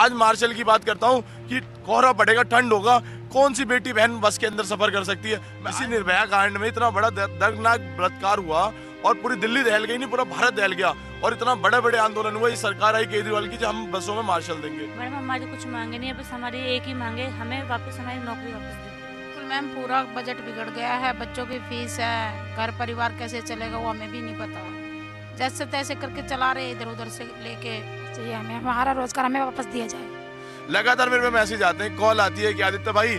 आज मार्शल की बात करता हूँ कि कोहरा बढ़ेगा ठंड होगा कौन सी बेटी बहन बस के अंदर सफर कर सकती है इसी निर्भया कांड में इतना बड़ा दर्दनाक बलात्कार हुआ और पूरी दिल्ली दहल गई नहीं पूरा भारत दहल गया और इतना बड़े बड़े आंदोलन हुआ इस सरकार आई केजरीवाल की जो हम बसों में मार्शल देंगे मैडम हमारी कुछ मांगे नहीं है बस हमारी एक ही मांगे हमें वापस हमारी नौकरी वापस तो मैम पूरा बजट बिगड़ गया है बच्चों की फीस है घर परिवार कैसे चलेगा वो हमें भी नहीं पता जैसे तैसे करके चला रहे इधर उधर से लेके चाहिए हमें हमारा रोजगार हमें वापस दिया जाए लगातार मेरे पे मैसेज आते हैं कॉल आती है कि आदित्य भाई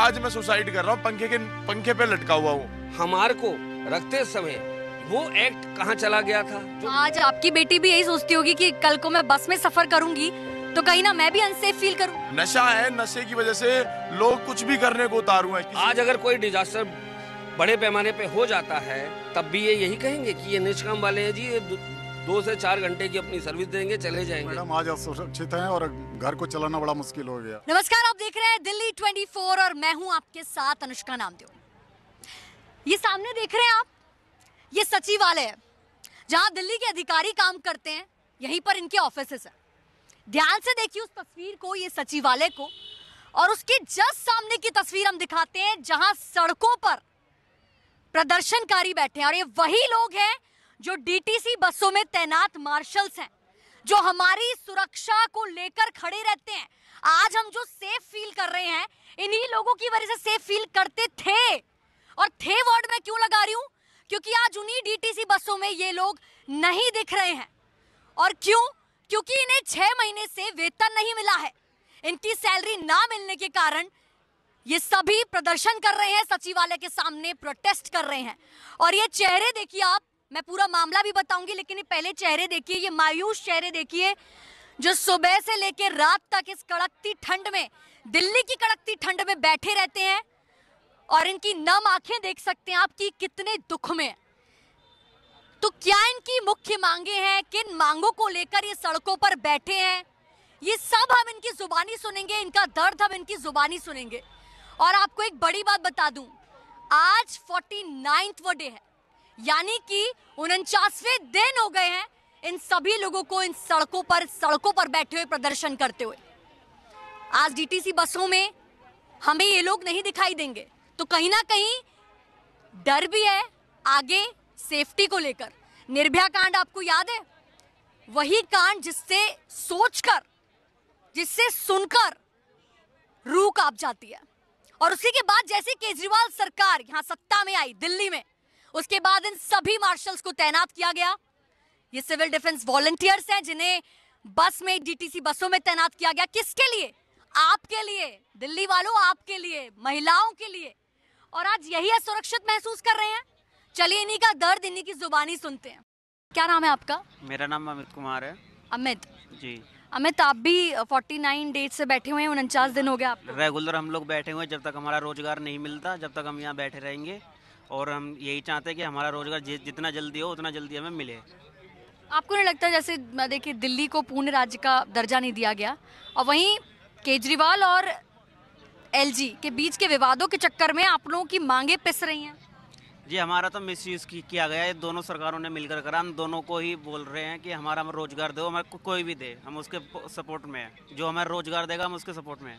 आज मैं सुसाइड कर रहा हूँ पंखे के पंखे पे लटका हुआ हूँ हमारे को रखते समय वो एक्ट कहाँ चला गया था जो... आज आपकी बेटी भी यही सोचती होगी कि कल को मैं बस में सफर करूंगी तो कहीं ना मैं भी अनसेफ फील करूं नशा है नशे की वजह से लोग कुछ भी करने को उतारू है आज अगर कोई डिजास्टर बड़े पैमाने पे हो जाता है तब भी ये यही कहेंगे कि ये निष्काम वाले हैं जी ये दो से चार घंटे की अपनी सर्विस देंगे चले जाएंगे मैडम आज असुरक्षित हैं और घर को चलाना बड़ा मुश्किल हो गया नमस्कार आप देख रहे हैं दिल्ली 24 और मैं हूं आपके साथ अनुष्का नामदेव ये सामने देख रहे हैं आप ये सचिवालय है जहाँ दिल्ली के अधिकारी काम करते हैं यहीं पर इनके ऑफिस है ध्यान से देखिए उस तस्वीर को ये सचिवालय को और उसके जस्ट सामने की तस्वीर हम दिखाते हैं जहां सड़कों पर प्रदर्शनकारी बैठे हैं और ये वही लोग हैं जो डीटीसी बसों में तैनात मार्शल्स हैं जो हमारी सुरक्षा को लेकर खड़े रहते हैं आज हम जो सेफ फील कर रहे हैं इन्हीं लोगों की वजह से सेफ फील करते थे और थे वर्ड में क्यों लगा रही हूं क्योंकि आज उन्हीं डीटीसी बसों में ये लोग नहीं दिख रहे हैं और क्यों क्योंकि इन्हें छह महीने से वेतन नहीं मिला है इनकी सैलरी ना मिलने के कारण ये सभी प्रदर्शन कर रहे हैं सचिवालय के सामने प्रोटेस्ट कर रहे हैं और ये चेहरे देखिए आप मैं पूरा मामला भी बताऊंगी लेकिन ये पहले चेहरे देखिए ये मायूस चेहरे देखिए जो सुबह से लेकर रात तक इस कड़कती ठंड में दिल्ली की कड़कती ठंड में बैठे रहते हैं और इनकी नम आंखें देख सकते हैं आपकी कितने दुख में तो क्या इनकी मुख्य मांगे हैं किन मांगों को लेकर ये सड़कों पर बैठे हैं ये सब हम इनकी जुबानी सुनेंगे इनका दर्द हम इनकी जुबानी सुनेंगे और आपको एक बड़ी बात बता दूं आज फोर्टी नाइन्थ डे है यानी कि उनचासवें दिन हो गए हैं इन सभी लोगों को इन सड़कों पर सड़कों पर बैठे हुए प्रदर्शन करते हुए आज डीटीसी बसों में हमें ये लोग नहीं दिखाई देंगे तो कहीं ना कहीं डर भी है आगे सेफ्टी को लेकर निर्भया कांड आपको याद है वही कांड जिससे सोचकर जिससे सुनकर रूक आप जाती है और उसी के बाद जैसे केजरीवाल सरकार यहां सत्ता में आई दिल्ली में उसके बाद इन सभी मार्शल्स को तैनात किया गया ये सिविल डिफेंस वॉलंटियर्स हैं जिन्हें बस में डीटीसी बसों में तैनात किया गया किसके लिए आपके लिए दिल्ली वालों आपके लिए महिलाओं के लिए और आज यही असुरक्षित महसूस कर रहे हैं चलिए इन्हीं का दर्द इन्हीं की जुबानी सुनते हैं क्या नाम है आपका मेरा नाम अमित कुमार है अमित जी अमित आप भी 49 डेज से बैठे हुए हैं उनचास दिन हो गया आप रेगुलर हम लोग बैठे हुए जब तक हमारा रोजगार नहीं मिलता जब तक हम यहाँ बैठे रहेंगे और हम यही चाहते हैं कि हमारा रोज़गार जितना जल्दी हो उतना जल्दी हमें मिले आपको नहीं लगता जैसे देखिए दिल्ली को पूर्ण राज्य का दर्जा नहीं दिया गया और वहीं केजरीवाल और एलजी के बीच के विवादों के चक्कर में आप लोगों की मांगे पिस रही हैं जी हमारा तो मिस यूज़ किया गया है दोनों सरकारों ने मिलकर करा हम दोनों को ही बोल रहे हैं कि हमारा हम रोजगार दो हमें को, कोई भी दे हम उसके सपोर्ट में है जो हमें रोजगार देगा हम उसके सपोर्ट में है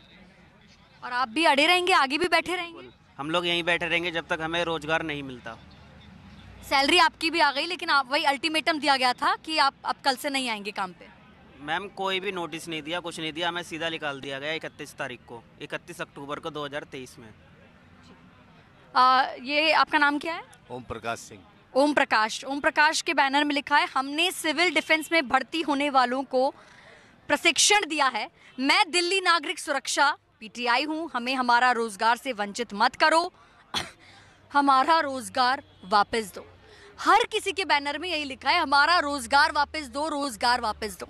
और आप भी अड़े रहेंगे आगे भी बैठे रहेंगे हम लोग यहीं बैठे रहेंगे जब तक हमें रोजगार नहीं मिलता सैलरी आपकी भी आ गई लेकिन आप वही अल्टीमेटम दिया गया था कि आप अब कल से नहीं आएंगे काम पे मैम कोई भी नोटिस नहीं दिया कुछ नहीं दिया हमें सीधा निकाल दिया गया इकतीस तारीख को इकतीस अक्टूबर को दो में आ, ये आपका नाम क्या है ओम प्रकाश सिंह ओम प्रकाश ओम प्रकाश के बैनर में लिखा है हमने सिविल डिफेंस में भर्ती होने वालों को प्रशिक्षण दिया है मैं दिल्ली नागरिक सुरक्षा पीटीआई हूँ हमें हमारा रोजगार से वंचित मत करो हमारा रोजगार वापस दो हर किसी के बैनर में यही लिखा है हमारा रोजगार वापस दो रोजगार वापस दो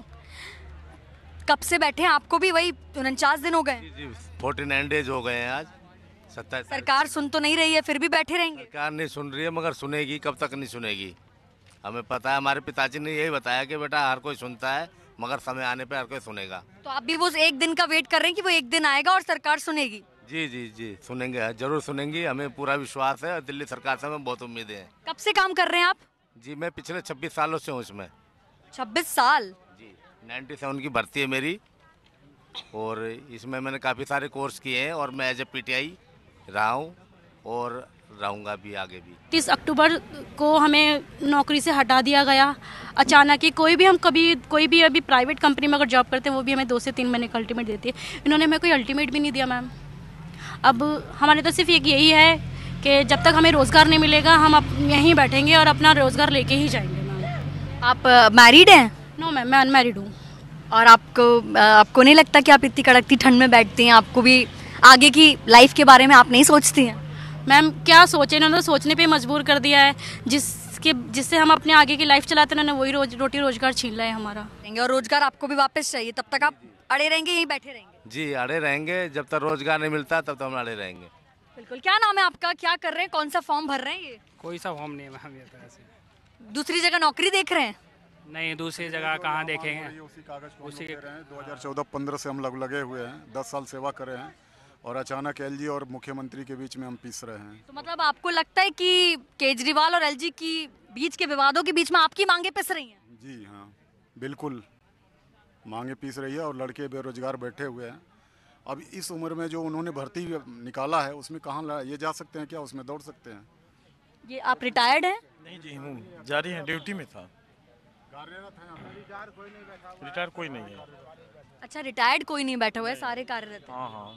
कब से बैठे हैं आपको भी वही उनचास दिन हो गए फोर्टी नाइन डेज हो गए हैं आज सत्ता सरकार सुन तो नहीं रही है फिर भी बैठे रहेंगे सरकार नहीं सुन रही है मगर सुनेगी कब तक नहीं सुनेगी हमें पता है हमारे पिताजी ने यही बताया कि बेटा हर कोई सुनता है मगर समय आने पर हर कोई सुनेगा तो आप भी वो एक दिन का वेट कर रहे हैं कि वो एक दिन आएगा और सरकार सुनेगी जी जी जी सुनेंगे जरूर सुनेंगी हमें पूरा विश्वास है दिल्ली सरकार से हमें बहुत उम्मीदें हैं कब से काम कर रहे हैं आप जी मैं पिछले छब्बीस सालों से हूँ इसमें छब्बीस साल जी नाइन्टी सेवन की भर्ती है मेरी और इसमें मैंने काफ़ी सारे कोर्स किए हैं और मैं एज ए पी रहा हूँ और रहूँगा भी आगे भी तीस अक्टूबर को हमें नौकरी से हटा दिया गया अचानक ही कोई भी हम कभी कोई भी अभी प्राइवेट कंपनी में अगर जॉब करते हैं वो भी हमें दो से तीन महीने का अल्टीमेट देती है इन्होंने हमें कोई अल्टीमेट भी नहीं दिया मैम अब हमारे तो सिर्फ एक यही है कि जब तक हमें रोज़गार नहीं मिलेगा हम यहीं बैठेंगे और अपना रोज़गार लेके ही जाएंगे मैम आप मैरिड हैं नो मैम मैं अनमेरिड हूँ और आपको आपको नहीं लगता कि आप इतनी कड़कती ठंड में बैठती हैं आपको भी आगे की लाइफ के बारे में आप नहीं सोचती हैं मैम क्या सोचे इन्होंने तो सोचने पे मजबूर कर दिया है जिसके जिससे हम अपने आगे की लाइफ चलाते हैं उन्होंने वही रोज रोटी रोजगार छीन रहा है हमारा और रोजगार आपको भी वापस चाहिए तब तक आप अड़े रहेंगे यहीं बैठे रहेंगे जी अड़े रहेंगे जब तक रोजगार नहीं मिलता तब तक हम अड़े रहेंगे बिल्कुल क्या नाम है आपका क्या कर रहे हैं कौन सा फॉर्म भर रहे हैं ये कोई सा फॉर्म नहीं मैम तो दूसरी जगह नौकरी देख रहे हैं नहीं दूसरी जगह कहाँ देखेंगे उसी कागज उसी दो हजार चौदह पंद्रह से हम लग लगे हुए हैं दस साल सेवा करे हैं और अचानक एलजी और मुख्यमंत्री के बीच में हम पिस रहे हैं तो मतलब आपको लगता है कि केजरीवाल और एलजी की बीच के विवादों के बीच में आपकी मांगे पिस रही हैं जी हाँ बिल्कुल मांगे पिस रही है और लड़के बेरोजगार बैठे हुए हैं अब इस उम्र में जो उन्होंने भर्ती निकाला है उसमें कहाँ ये जा सकते हैं क्या उसमें दौड़ सकते हैं ये आप रिटायर्ड हैं नहीं जी हूँ जारी है ड्यूटी में था रिटायर कोई नहीं है अच्छा रिटायर्ड कोई नहीं बैठा हुआ है सारे कार्यरत हाँ हाँ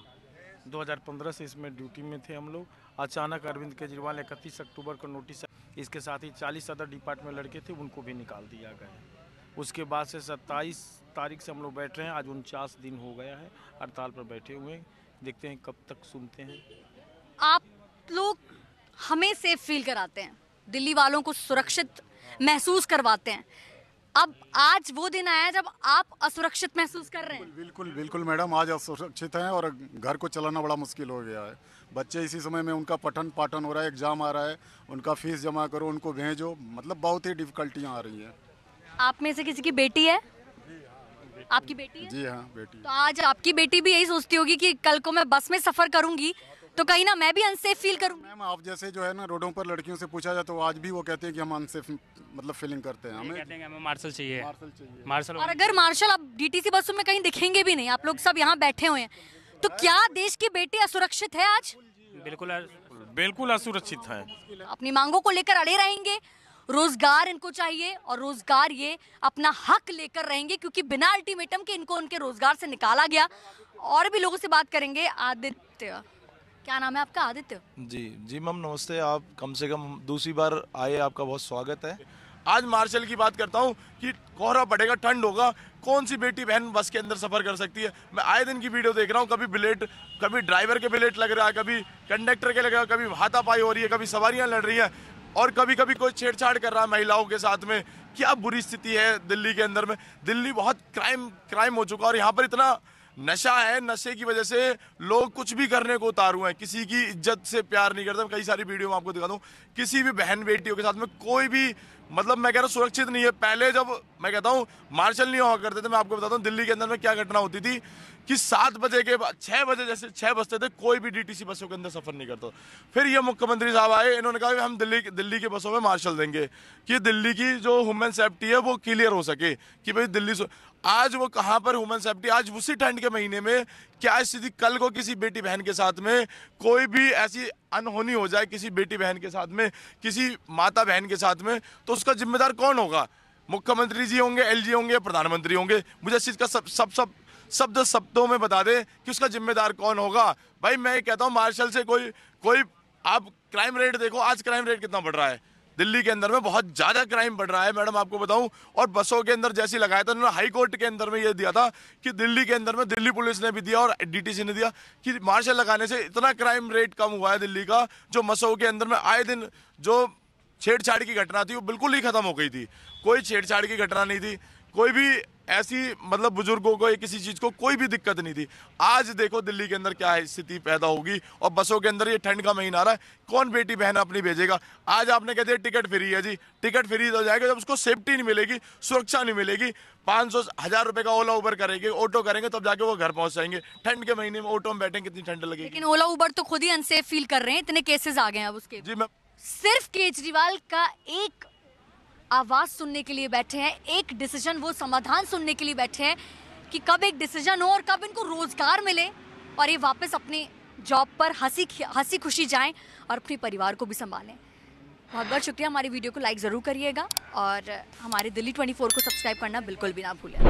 2015 से इसमें ड्यूटी में थे हम लोग अचानक अरविंद केजरीवाल इकतीस अक्टूबर को नोटिस इसके साथ ही चालीस अदर डिपार्टमेंट लड़के थे उनको भी निकाल दिया गया उसके बाद से 27 तारीख से हम लोग बैठ रहे हैं आज उनचास दिन हो गया है हड़ताल पर बैठे हुए देखते हैं कब तक सुनते हैं आप लोग हमें सेफ फील कराते हैं दिल्ली वालों को सुरक्षित महसूस करवाते हैं अब आज वो दिन आया जब आप असुरक्षित महसूस कर रहे हैं बिल्कुल बिल्कुल मैडम आज असुरक्षित हैं और घर को चलाना बड़ा मुश्किल हो गया है बच्चे इसी समय में उनका पठन पाठन हो रहा है एग्जाम आ रहा है उनका फीस जमा करो उनको भेजो मतलब बहुत ही डिफिकल्टियाँ आ रही हैं आप में से किसी की बेटी है आपकी बेटी है? जी हाँ बेटी तो आज आपकी बेटी भी यही सोचती होगी कि कल को मैं बस में सफर करूंगी तो कहीं ना मैं भी अनसेफ फील करूँ मैम आप जैसे जो है ना रोडों पर लड़कियों से पूछा जाए तो आज भी वो कहते हैं कि हम अनसेफ मतलब फीलिंग करते हैं हमें मार्शल चाहिए मार्शल और अगर मार्शल आप डीटीसी बसों में कहीं दिखेंगे भी नहीं आप लोग सब यहाँ बैठे हुए हैं तो क्या देश की बेटी असुरक्षित है आज बिल्कुल बिल्कुल असुरक्षित है अपनी मांगों को लेकर अड़े रहेंगे रोजगार इनको चाहिए और रोजगार ये अपना हक लेकर रहेंगे क्योंकि बिना अल्टीमेटम के इनको उनके रोजगार से निकाला गया और भी लोगों से बात करेंगे आदित्य क्या नाम है आपका आदित्य जी जी मैम नमस्ते आप कम से कम दूसरी बार आए आपका बहुत स्वागत है आज मार्शल की बात करता हूँ कि कोहरा पड़ेगा ठंड होगा कौन सी बेटी बहन बस के अंदर सफर कर सकती है मैं आए दिन की वीडियो देख रहा हूँ कभी बिलेट कभी ड्राइवर के बिलेट लग रहा है कभी कंडक्टर के लग रहा है कभी हाथापाई हो रही है कभी सवारियाँ लड़ रही हैं और कभी कभी कोई छेड़छाड़ कर रहा है महिलाओं के साथ में क्या बुरी स्थिति है दिल्ली के अंदर में दिल्ली बहुत क्राइम क्राइम हो चुका है और यहाँ पर इतना नशा है नशे की वजह से लोग कुछ भी करने को उतारू हैं किसी की इज्जत से प्यार नहीं करता कई सारी वीडियो में आपको दिखा दूँ किसी भी बहन बेटियों के साथ में कोई भी मतलब मैं कह रहा हूँ सुरक्षित नहीं है पहले जब मैं कहता हूँ मार्शल नहीं हुआ करते थे मैं आपको बताता हूँ दिल्ली के अंदर में क्या घटना होती थी कि सात बजे के बाद छः बजे जैसे छः बजते थे कोई भी डीटीसी बसों के अंदर सफ़र नहीं करता फिर ये मुख्यमंत्री साहब आए इन्होंने कहा हम दिल्ली दिल्ली के बसों में मार्शल देंगे कि दिल्ली की जो ह्यूमन सेफ्टी है वो क्लियर हो सके कि भाई दिल्ली आज वो कहाँ पर ह्यूमन सेफ्टी आज उसी ठंड के महीने में क्या स्थिति कल को किसी बेटी बहन के साथ में कोई भी ऐसी अनहोनी हो जाए किसी बेटी बहन के साथ में किसी माता बहन के साथ में तो उसका जिम्मेदार कौन होगा मुख्यमंत्री जी होंगे एल जी होंगे प्रधानमंत्री होंगे मुझे इस चीज़ का सब सब सब शब्द शब्दों में बता दे कि उसका जिम्मेदार कौन होगा भाई मैं कहता हूँ मार्शल से कोई कोई आप क्राइम रेट देखो आज क्राइम रेट कितना बढ़ रहा है दिल्ली के अंदर में बहुत ज़्यादा क्राइम बढ़ रहा है मैडम आपको बताऊं और बसों के अंदर जैसे लगाया था उन्होंने हाई कोर्ट के अंदर में यह दिया था कि दिल्ली के अंदर में दिल्ली पुलिस ने भी दिया और डीटीसी ने दिया कि मार्शल लगाने से इतना क्राइम रेट कम हुआ है दिल्ली का जो मसों के अंदर में आए दिन जो छेड़छाड़ की घटना थी वो बिल्कुल ही खत्म हो गई थी कोई छेड़छाड़ की घटना नहीं थी कोई भी ऐसी मतलब बुजुर्गों को या किसी चीज़ को कोई भी दिक्कत नहीं थी आज देखो दिल्ली के अंदर क्या स्थिति पैदा होगी और बसों के अंदर ये ठंड का महीना आ रहा है कौन बेटी बहन अपनी भेजेगा आज आपने कह दिया टिकट फ्री है जी टिकट फ्री तो जाएगा जब उसको सेफ्टी नहीं मिलेगी सुरक्षा नहीं मिलेगी पाँच सौ हज़ार रुपये का ओला उबर करेंगे ऑटो करेंगे तब जाके वो घर पहुँच जाएंगे ठंड के महीने में ऑटो में बैठेंगे कितनी ठंड लगेगी लेकिन ओला उबर तो खुद ही अनसेफ फील कर रहे हैं इतने केसेज आ गए हैं अब उसके जी मैम सिर्फ केजरीवाल का एक आवाज सुनने के लिए बैठे हैं एक डिसीजन वो समाधान सुनने के लिए बैठे हैं कि कब एक डिसीजन हो और कब इनको रोजगार मिले और ये वापस अपने जॉब पर हंसी हंसी खुशी जाएं और अपने परिवार को भी संभालें बहुत बहुत शुक्रिया हमारी वीडियो को लाइक ज़रूर करिएगा और हमारे दिल्ली 24 को सब्सक्राइब करना बिल्कुल भी ना भूलें